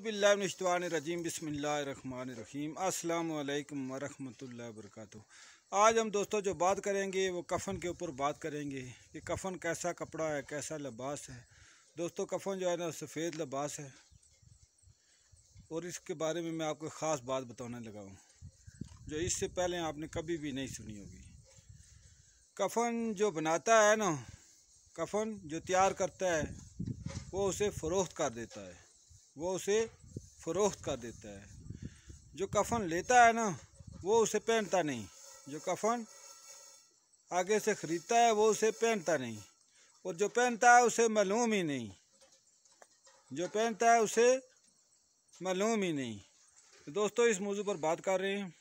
अज़बिल्लाशतवानरजीम बसमीम अल्लाम वरहमल वर्क आज हम दोस्तों जो बात करेंगे वो कफ़न के ऊपर बात करेंगे कि कफ़न कैसा कपड़ा है कैसा लबास है दोस्तों कफ़न जो है ना सफ़ेद लबास है और इसके बारे में मैं आपको ख़ास बात बताने लगा हूँ जो इससे पहले आपने कभी भी नहीं सुनी होगी कफ़न जो बनाता है ना कफ़न जो तैयार करता है वो उसे फ़रोख्त कर देता है वो उसे फ़रोख्त कर देता है जो कफन लेता है ना वो उसे पहनता नहीं जो कफन आगे से ख़रीदता है वो उसे पहनता नहीं और जो पहनता है उसे मालूम ही नहीं जो पहनता है उसे मालूम ही नहीं तो दोस्तों इस मौजू पर बात कर रहे हैं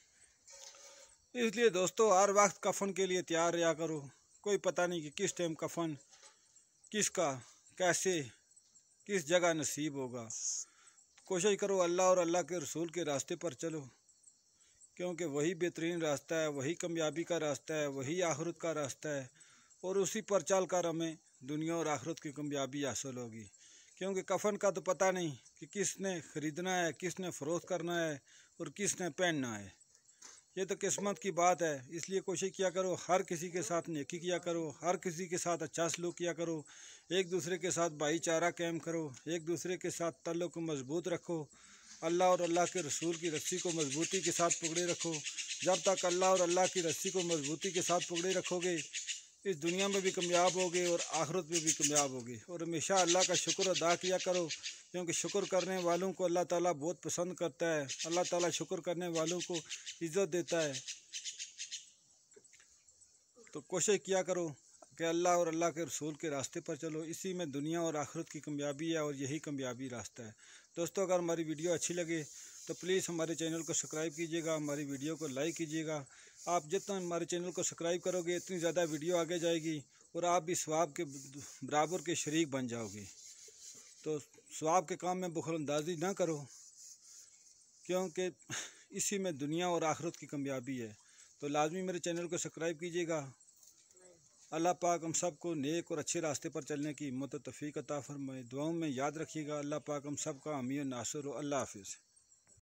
इसलिए दोस्तों हर वक्त कफन के लिए तैयार रहा करो कोई पता नहीं कि किस टाइम कफन किसका कैसे किस जगह नसीब होगा कोशिश करो अल्लाह और अल्लाह के रसूल के रास्ते पर चलो क्योंकि वही बेहतरीन रास्ता है वही कामयाबी का रास्ता है वही आखरत का रास्ता है और उसी पर चल कर हमें दुनिया और आखरत की कामयाबी हासिल होगी क्योंकि कफन का तो पता नहीं कि किसने ख़रीदना है किसने फ़रोख्त करना है और किसने पहनना है ये तो किस्मत की बात है इसलिए कोशिश किया करो हर किसी के साथ नेकी किया करो हर किसी के साथ अच्छा सलूक किया करो एक दूसरे के साथ भाईचारा कैम करो एक दूसरे के साथ तल्लुक मजबूत रखो अल्लाह और अल्लाह के रसूल की रस्सी को मजबूती के साथ पकड़े रखो जब तक अल्लाह और अल्लाह की रस्सी को मजबूती के साथ पकड़े रखोगे इस दुनिया में भी कामयाब होगे और आखरत में भी कामयाब होगे और हमेशा अल्लाह का शुक्र अदा किया करो क्योंकि शुक्र करने वालों को अल्लाह ताला बहुत पसंद करता है अल्लाह ताला शुक्र करने वालों को इज़्ज़त देता है तो कोशिश किया करो कि अल्लाह और अल्लाह के रसूल के रास्ते पर चलो इसी में दुनिया और आखरत की कामयाबी है और यही कामयाबी रास्ता है दोस्तों अगर हमारी वीडियो अच्छी लगे तो प्लीज़ हमारे चैनल को सब्सक्राइब कीजिएगा हमारी वीडियो को लाइक कीजिएगा आप जितना हमारे चैनल को सब्सक्राइब करोगे इतनी ज़्यादा वीडियो आगे जाएगी और आप भी स्वाब के बराबर के शरीक बन जाओगे तो स्वाब के काम में बखलंदाजी ना करो क्योंकि इसी में दुनिया और आखरत की कामयाबी है तो लाजमी मेरे चैनल को सब्सक्राइब कीजिएगा अल्लाह पाक हम सब को नेक और अच्छे रास्ते पर चलने की मत तफ़ीक अता फरमाए दुआओं में याद रखिएगा अल्लाह पाक हम सब का अमीर नासर अल्लाह हाफिज़